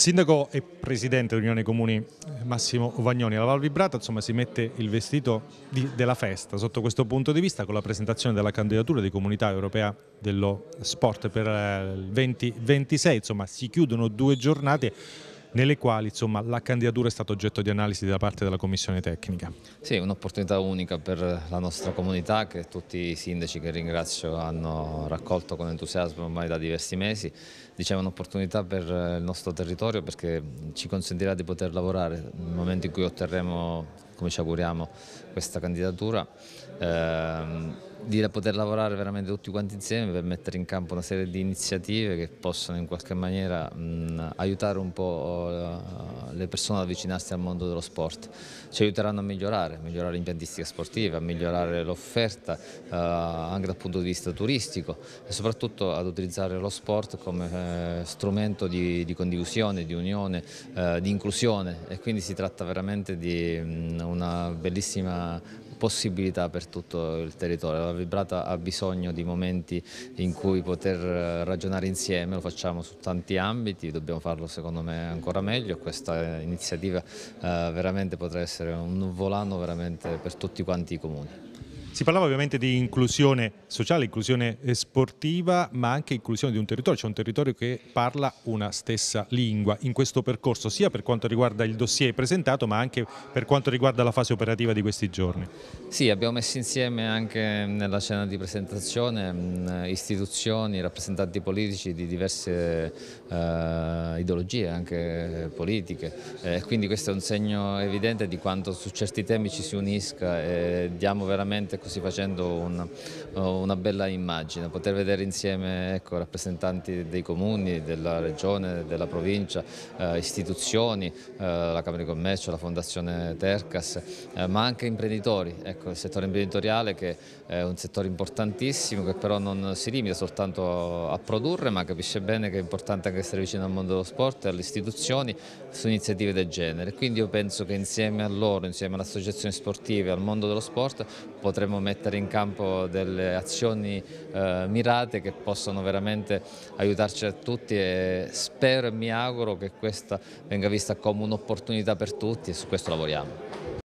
Sindaco e Presidente dell'Unione Comuni Massimo Vagnoni, la Val Vibrata insomma, si mette il vestito di, della festa sotto questo punto di vista con la presentazione della candidatura di Comunità Europea dello Sport per eh, il 2026, insomma si chiudono due giornate nelle quali insomma, la candidatura è stata oggetto di analisi da parte della Commissione Tecnica. Sì, un'opportunità unica per la nostra comunità che tutti i sindaci che ringrazio hanno raccolto con entusiasmo ormai da diversi mesi. Dicevo un'opportunità per il nostro territorio perché ci consentirà di poter lavorare nel momento in cui otterremo, come ci auguriamo, questa candidatura. Eh, di poter lavorare veramente tutti quanti insieme per mettere in campo una serie di iniziative che possano in qualche maniera mh, aiutare un po' eh, le persone ad avvicinarsi al mondo dello sport. Ci aiuteranno a migliorare, a migliorare l'impiantistica sportiva, a migliorare l'offerta eh, anche dal punto di vista turistico e soprattutto ad utilizzare lo sport come eh, strumento di, di, condivisione, di unione, eh, di inclusione e quindi si tratta veramente di mh, una bellissima possibilità per tutto il territorio. La Vibrata ha bisogno di momenti in cui poter eh, ragionare insieme, lo facciamo su tanti ambiti, dobbiamo farlo secondo me ancora meglio, questa eh, iniziativa eh, veramente potrà essere un volano veramente per tutti quanti i comuni. Si parlava ovviamente di inclusione sociale, inclusione eh, sportiva, ma anche inclusione di un territorio, c'è cioè un territorio che parla una stessa lingua in questo percorso, sia per quanto riguarda il dossier presentato, ma anche per quanto riguarda la fase operativa di questi giorni. Sì, abbiamo messo insieme anche nella scena di presentazione mm, istituzioni, rappresentanti politici di diverse eh, ideologie, anche politiche, eh, quindi questo è un segno evidente di quanto su certi temi ci si unisca e diamo veramente così ecco, facendo una, eh, una bella immagine, poter vedere insieme ecco, rappresentanti dei comuni, della regione, della provincia, eh, istituzioni, eh, la Camera di Commercio, la Fondazione Tercas, eh, ma anche imprenditori, ecco, il settore imprenditoriale che è un settore importantissimo che però non si limita soltanto a produrre ma capisce bene che è importante anche essere vicino al mondo dello sport e alle istituzioni su iniziative del genere. Quindi io penso che insieme a loro, insieme alle associazioni sportive, al mondo dello sport potremo dovremmo mettere in campo delle azioni eh, mirate che possano veramente aiutarci a tutti e spero e mi auguro che questa venga vista come un'opportunità per tutti e su questo lavoriamo.